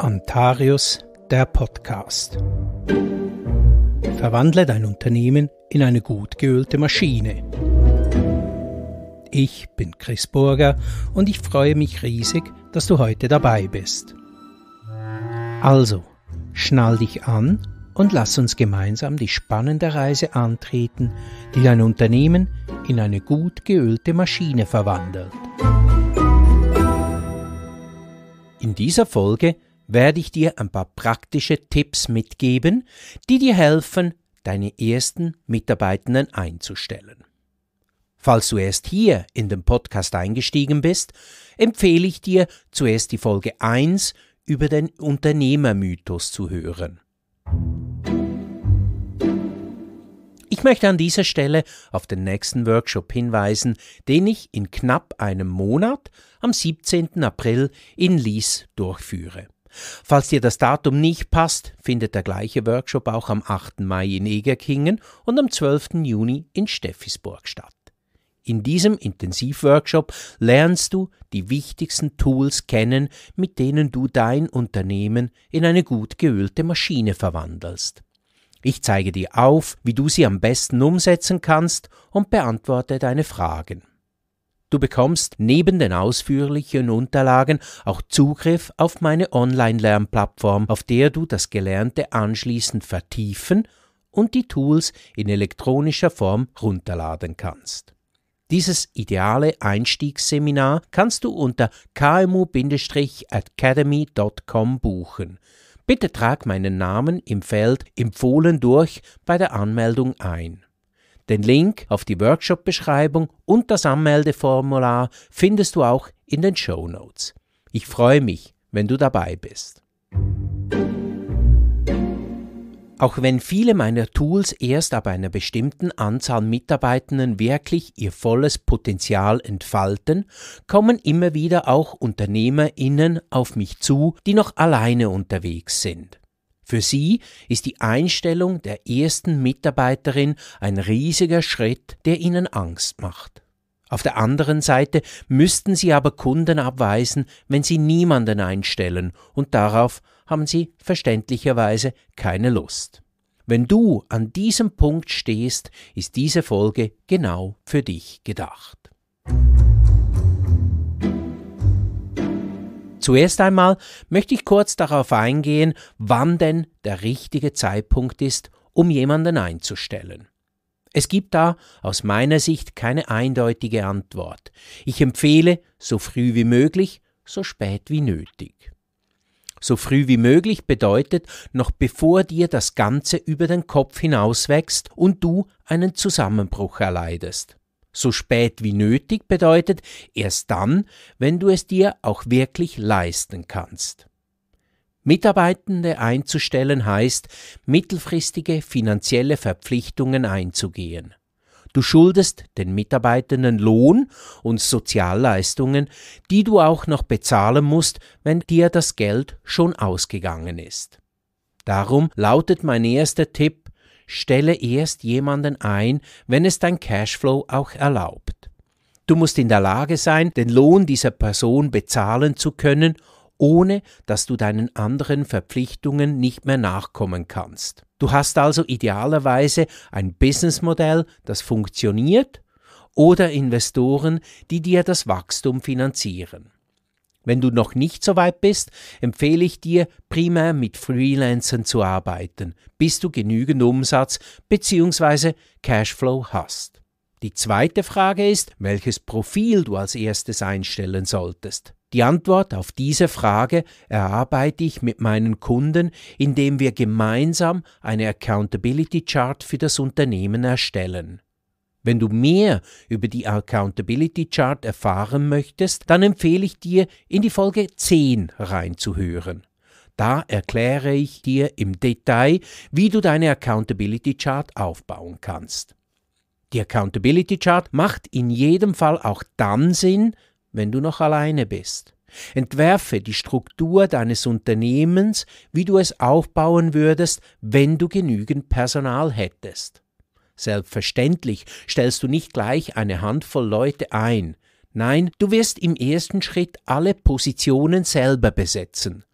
Antarius, der Podcast. Verwandle dein Unternehmen in eine gut geölte Maschine. Ich bin Chris Burger und ich freue mich riesig, dass du heute dabei bist. Also, schnall dich an und lass uns gemeinsam die spannende Reise antreten, die dein Unternehmen in eine gut geölte Maschine verwandelt. In dieser Folge werde ich dir ein paar praktische Tipps mitgeben, die dir helfen, deine ersten Mitarbeitenden einzustellen. Falls du erst hier in den Podcast eingestiegen bist, empfehle ich dir, zuerst die Folge 1 über den Unternehmermythos zu hören. Ich möchte an dieser Stelle auf den nächsten Workshop hinweisen, den ich in knapp einem Monat am 17. April in Lies durchführe. Falls dir das Datum nicht passt, findet der gleiche Workshop auch am 8. Mai in Egerkingen und am 12. Juni in Steffisburg statt. In diesem Intensivworkshop lernst du die wichtigsten Tools kennen, mit denen du dein Unternehmen in eine gut geölte Maschine verwandelst. Ich zeige dir auf, wie du sie am besten umsetzen kannst und beantworte deine Fragen. Du bekommst neben den ausführlichen Unterlagen auch Zugriff auf meine Online-Lernplattform, auf der du das Gelernte anschließend vertiefen und die Tools in elektronischer Form runterladen kannst. Dieses ideale Einstiegsseminar kannst du unter kmu-academy.com buchen. Bitte trag meinen Namen im Feld Empfohlen durch bei der Anmeldung ein. Den Link auf die Workshop-Beschreibung und das Anmeldeformular findest du auch in den Show Notes. Ich freue mich, wenn du dabei bist. Auch wenn viele meiner Tools erst ab einer bestimmten Anzahl Mitarbeitenden wirklich ihr volles Potenzial entfalten, kommen immer wieder auch UnternehmerInnen auf mich zu, die noch alleine unterwegs sind. Für sie ist die Einstellung der ersten Mitarbeiterin ein riesiger Schritt, der ihnen Angst macht. Auf der anderen Seite müssten sie aber Kunden abweisen, wenn sie niemanden einstellen, und darauf haben sie verständlicherweise keine Lust. Wenn du an diesem Punkt stehst, ist diese Folge genau für dich gedacht. Zuerst einmal möchte ich kurz darauf eingehen, wann denn der richtige Zeitpunkt ist, um jemanden einzustellen. Es gibt da aus meiner Sicht keine eindeutige Antwort. Ich empfehle, so früh wie möglich, so spät wie nötig. So früh wie möglich bedeutet, noch bevor dir das Ganze über den Kopf hinauswächst und du einen Zusammenbruch erleidest so spät wie nötig bedeutet erst dann, wenn du es dir auch wirklich leisten kannst. Mitarbeitende einzustellen heißt, mittelfristige finanzielle Verpflichtungen einzugehen. Du schuldest den Mitarbeitenden Lohn und Sozialleistungen, die du auch noch bezahlen musst, wenn dir das Geld schon ausgegangen ist. Darum lautet mein erster Tipp, stelle erst jemanden ein, wenn es dein Cashflow auch erlaubt. Du musst in der Lage sein, den Lohn dieser Person bezahlen zu können, ohne dass du deinen anderen Verpflichtungen nicht mehr nachkommen kannst. Du hast also idealerweise ein Businessmodell, das funktioniert, oder Investoren, die dir das Wachstum finanzieren. Wenn du noch nicht so weit bist, empfehle ich dir, primär mit Freelancern zu arbeiten, bis du genügend Umsatz bzw. Cashflow hast. Die zweite Frage ist, welches Profil du als erstes einstellen solltest. Die Antwort auf diese Frage erarbeite ich mit meinen Kunden, indem wir gemeinsam eine Accountability Chart für das Unternehmen erstellen. Wenn du mehr über die Accountability Chart erfahren möchtest, dann empfehle ich dir, in die Folge 10 reinzuhören. Da erkläre ich dir im Detail, wie du deine Accountability Chart aufbauen kannst. Die Accountability Chart macht in jedem Fall auch dann Sinn, wenn du noch alleine bist. Entwerfe die Struktur deines Unternehmens, wie du es aufbauen würdest, wenn du genügend Personal hättest. Selbstverständlich stellst du nicht gleich eine Handvoll Leute ein. Nein, du wirst im ersten Schritt alle Positionen selber besetzen.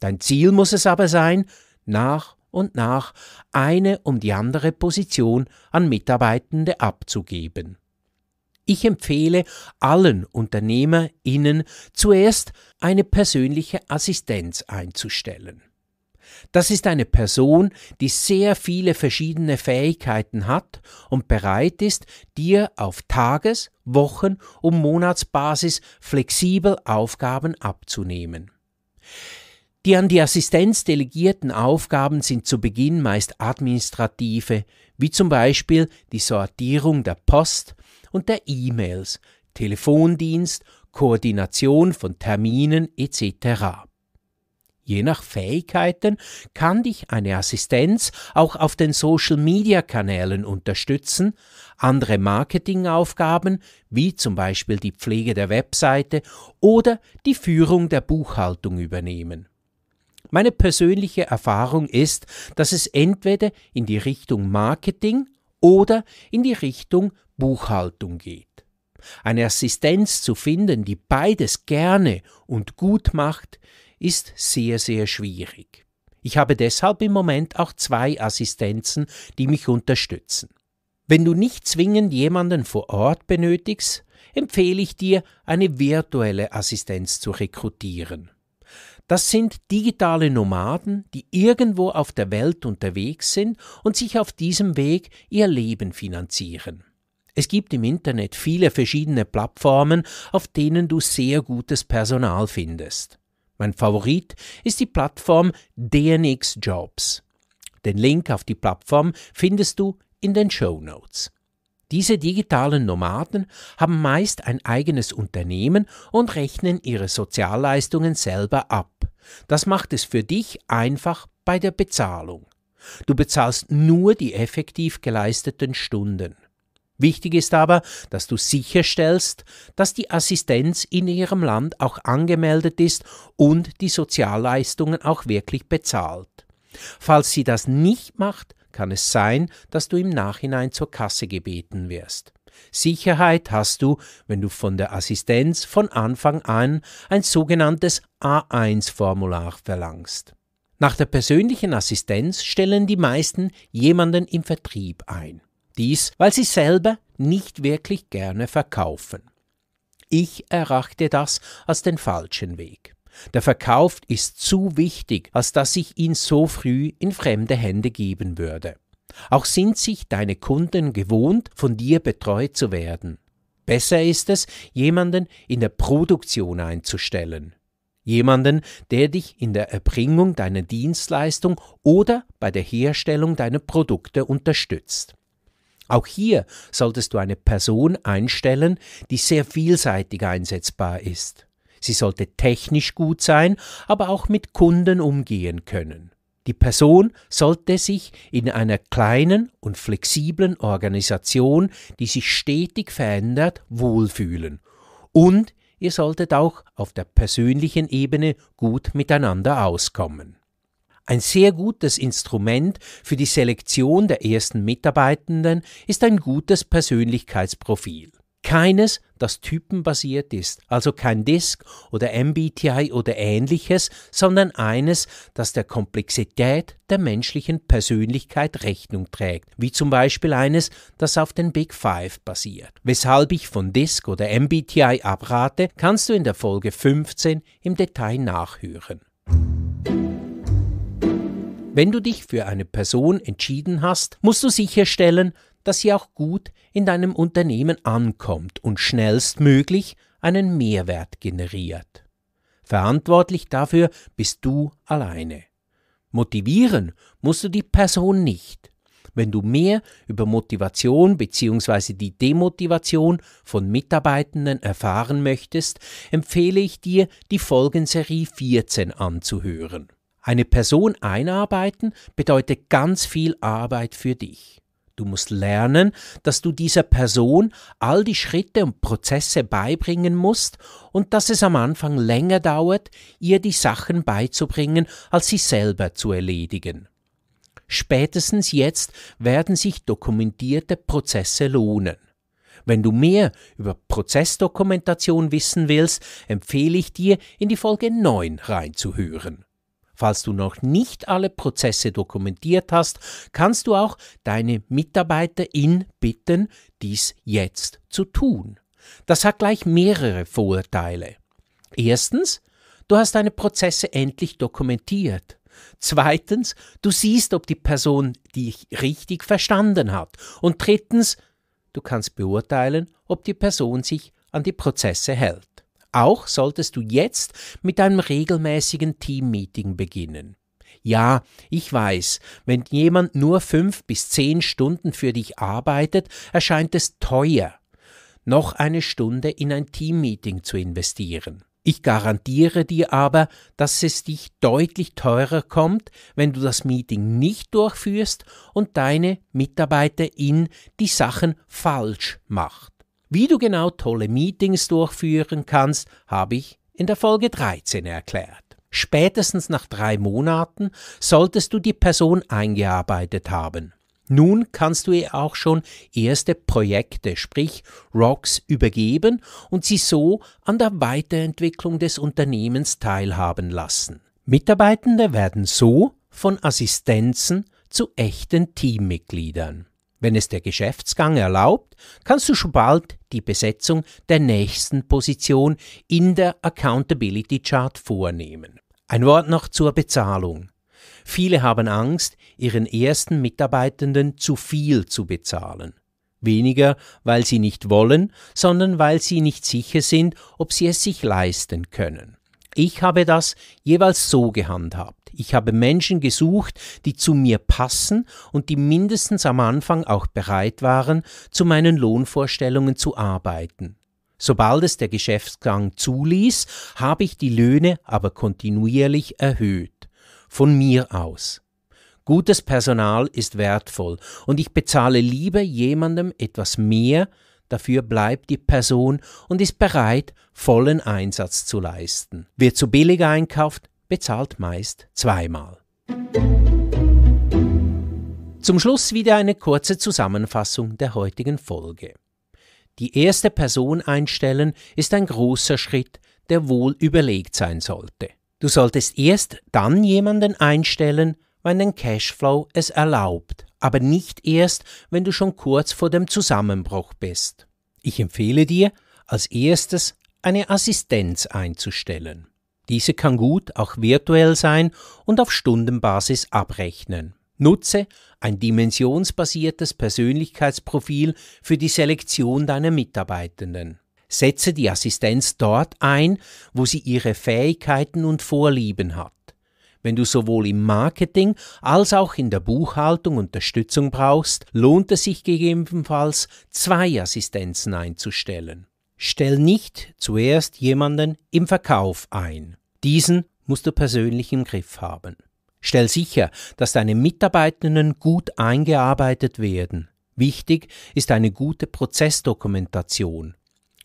Dein Ziel muss es aber sein, nach und nach eine um die andere Position an Mitarbeitende abzugeben. Ich empfehle allen Unternehmerinnen zuerst eine persönliche Assistenz einzustellen. Das ist eine Person, die sehr viele verschiedene Fähigkeiten hat und bereit ist, dir auf Tages-, Wochen- und Monatsbasis flexibel Aufgaben abzunehmen. Die an die Assistenz delegierten Aufgaben sind zu Beginn meist administrative, wie zum Beispiel die Sortierung der Post und der E-Mails, Telefondienst, Koordination von Terminen etc. Je nach Fähigkeiten kann dich eine Assistenz auch auf den Social-Media-Kanälen unterstützen, andere Marketingaufgaben wie zum Beispiel die Pflege der Webseite oder die Führung der Buchhaltung übernehmen. Meine persönliche Erfahrung ist, dass es entweder in die Richtung Marketing oder in die Richtung Buchhaltung geht. Eine Assistenz zu finden, die beides gerne und gut macht, ist sehr, sehr schwierig. Ich habe deshalb im Moment auch zwei Assistenzen, die mich unterstützen. Wenn du nicht zwingend jemanden vor Ort benötigst, empfehle ich dir, eine virtuelle Assistenz zu rekrutieren. Das sind digitale Nomaden, die irgendwo auf der Welt unterwegs sind und sich auf diesem Weg ihr Leben finanzieren. Es gibt im Internet viele verschiedene Plattformen, auf denen du sehr gutes Personal findest. Mein Favorit ist die Plattform DNX Jobs. Den Link auf die Plattform findest du in den Show Notes. Diese digitalen Nomaden haben meist ein eigenes Unternehmen und rechnen ihre Sozialleistungen selber ab. Das macht es für dich einfach bei der Bezahlung. Du bezahlst nur die effektiv geleisteten Stunden. Wichtig ist aber, dass du sicherstellst, dass die Assistenz in ihrem Land auch angemeldet ist und die Sozialleistungen auch wirklich bezahlt. Falls sie das nicht macht, kann es sein, dass du im Nachhinein zur Kasse gebeten wirst. Sicherheit hast du, wenn du von der Assistenz von Anfang an ein sogenanntes A1-Formular verlangst. Nach der persönlichen Assistenz stellen die meisten jemanden im Vertrieb ein dies, weil sie selber nicht wirklich gerne verkaufen. Ich erachte das als den falschen Weg. Der Verkauf ist zu wichtig, als dass ich ihn so früh in fremde Hände geben würde. Auch sind sich deine Kunden gewohnt, von dir betreut zu werden. Besser ist es, jemanden in der Produktion einzustellen. Jemanden, der dich in der Erbringung deiner Dienstleistung oder bei der Herstellung deiner Produkte unterstützt. Auch hier solltest du eine Person einstellen, die sehr vielseitig einsetzbar ist. Sie sollte technisch gut sein, aber auch mit Kunden umgehen können. Die Person sollte sich in einer kleinen und flexiblen Organisation, die sich stetig verändert, wohlfühlen. Und ihr solltet auch auf der persönlichen Ebene gut miteinander auskommen. Ein sehr gutes Instrument für die Selektion der ersten Mitarbeitenden ist ein gutes Persönlichkeitsprofil. Keines, das typenbasiert ist, also kein Disk oder MBTI oder ähnliches, sondern eines, das der Komplexität der menschlichen Persönlichkeit Rechnung trägt, wie zum Beispiel eines, das auf den Big Five basiert. Weshalb ich von Disk oder MBTI abrate, kannst du in der Folge 15 im Detail nachhören. Wenn du dich für eine Person entschieden hast, musst du sicherstellen, dass sie auch gut in deinem Unternehmen ankommt und schnellstmöglich einen Mehrwert generiert. Verantwortlich dafür bist du alleine. Motivieren musst du die Person nicht. Wenn du mehr über Motivation bzw. die Demotivation von Mitarbeitenden erfahren möchtest, empfehle ich dir, die Folgenserie 14 anzuhören. Eine Person einarbeiten bedeutet ganz viel Arbeit für dich. Du musst lernen, dass du dieser Person all die Schritte und Prozesse beibringen musst und dass es am Anfang länger dauert, ihr die Sachen beizubringen, als sie selber zu erledigen. Spätestens jetzt werden sich dokumentierte Prozesse lohnen. Wenn du mehr über Prozessdokumentation wissen willst, empfehle ich dir, in die Folge 9 reinzuhören. Falls du noch nicht alle Prozesse dokumentiert hast, kannst du auch deine MitarbeiterIn bitten, dies jetzt zu tun. Das hat gleich mehrere Vorteile. Erstens, du hast deine Prozesse endlich dokumentiert. Zweitens, du siehst, ob die Person dich richtig verstanden hat. Und drittens, du kannst beurteilen, ob die Person sich an die Prozesse hält. Auch solltest du jetzt mit einem regelmäßigen Teammeeting beginnen. Ja, ich weiß, wenn jemand nur fünf bis zehn Stunden für dich arbeitet, erscheint es teuer, noch eine Stunde in ein Teammeeting zu investieren. Ich garantiere dir aber, dass es dich deutlich teurer kommt, wenn du das Meeting nicht durchführst und deine Mitarbeiter in die Sachen falsch macht. Wie du genau tolle Meetings durchführen kannst, habe ich in der Folge 13 erklärt. Spätestens nach drei Monaten solltest du die Person eingearbeitet haben. Nun kannst du ihr auch schon erste Projekte, sprich Rocks, übergeben und sie so an der Weiterentwicklung des Unternehmens teilhaben lassen. Mitarbeitende werden so von Assistenzen zu echten Teammitgliedern. Wenn es der Geschäftsgang erlaubt, kannst du schon bald die Besetzung der nächsten Position in der Accountability Chart vornehmen. Ein Wort noch zur Bezahlung. Viele haben Angst, ihren ersten Mitarbeitenden zu viel zu bezahlen. Weniger, weil sie nicht wollen, sondern weil sie nicht sicher sind, ob sie es sich leisten können. Ich habe das jeweils so gehandhabt. Ich habe Menschen gesucht, die zu mir passen und die mindestens am Anfang auch bereit waren, zu meinen Lohnvorstellungen zu arbeiten. Sobald es der Geschäftsgang zuließ, habe ich die Löhne aber kontinuierlich erhöht. Von mir aus. Gutes Personal ist wertvoll und ich bezahle lieber jemandem etwas mehr, Dafür bleibt die Person und ist bereit, vollen Einsatz zu leisten. Wer zu billig einkauft, bezahlt meist zweimal. Zum Schluss wieder eine kurze Zusammenfassung der heutigen Folge. Die erste Person einstellen ist ein großer Schritt, der wohl überlegt sein sollte. Du solltest erst dann jemanden einstellen, wenn dein Cashflow es erlaubt, aber nicht erst, wenn du schon kurz vor dem Zusammenbruch bist. Ich empfehle dir, als erstes eine Assistenz einzustellen. Diese kann gut auch virtuell sein und auf Stundenbasis abrechnen. Nutze ein dimensionsbasiertes Persönlichkeitsprofil für die Selektion deiner Mitarbeitenden. Setze die Assistenz dort ein, wo sie ihre Fähigkeiten und Vorlieben hat. Wenn du sowohl im Marketing als auch in der Buchhaltung Unterstützung brauchst, lohnt es sich gegebenenfalls, zwei Assistenzen einzustellen. Stell nicht zuerst jemanden im Verkauf ein. Diesen musst du persönlich im Griff haben. Stell sicher, dass deine Mitarbeitenden gut eingearbeitet werden. Wichtig ist eine gute Prozessdokumentation.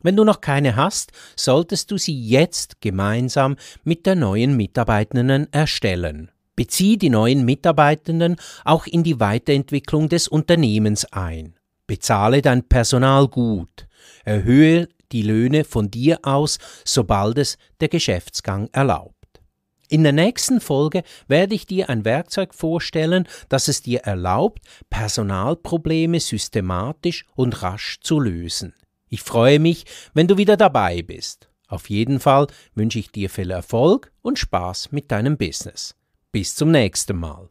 Wenn du noch keine hast, solltest du sie jetzt gemeinsam mit der neuen Mitarbeitenden erstellen. Bezieh die neuen Mitarbeitenden auch in die Weiterentwicklung des Unternehmens ein. Bezahle dein Personal gut. Erhöhe die Löhne von dir aus, sobald es der Geschäftsgang erlaubt. In der nächsten Folge werde ich dir ein Werkzeug vorstellen, das es dir erlaubt, Personalprobleme systematisch und rasch zu lösen. Ich freue mich, wenn du wieder dabei bist. Auf jeden Fall wünsche ich dir viel Erfolg und Spaß mit deinem Business. Bis zum nächsten Mal.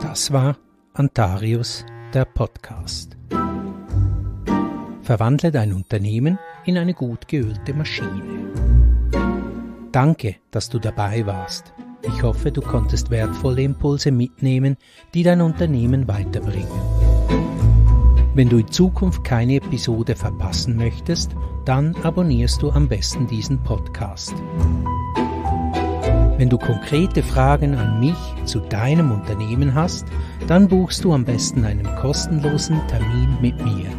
Das war Antarius, der Podcast verwandle dein Unternehmen in eine gut geölte Maschine. Danke, dass du dabei warst. Ich hoffe, du konntest wertvolle Impulse mitnehmen, die dein Unternehmen weiterbringen. Wenn du in Zukunft keine Episode verpassen möchtest, dann abonnierst du am besten diesen Podcast. Wenn du konkrete Fragen an mich zu deinem Unternehmen hast, dann buchst du am besten einen kostenlosen Termin mit mir.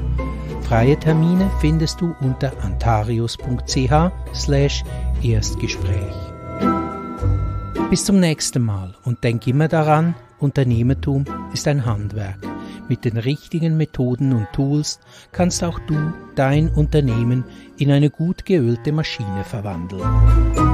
Freie Termine findest du unter antarius.ch/slash Erstgespräch. Bis zum nächsten Mal und denk immer daran, Unternehmertum ist ein Handwerk. Mit den richtigen Methoden und Tools kannst auch du dein Unternehmen in eine gut geölte Maschine verwandeln.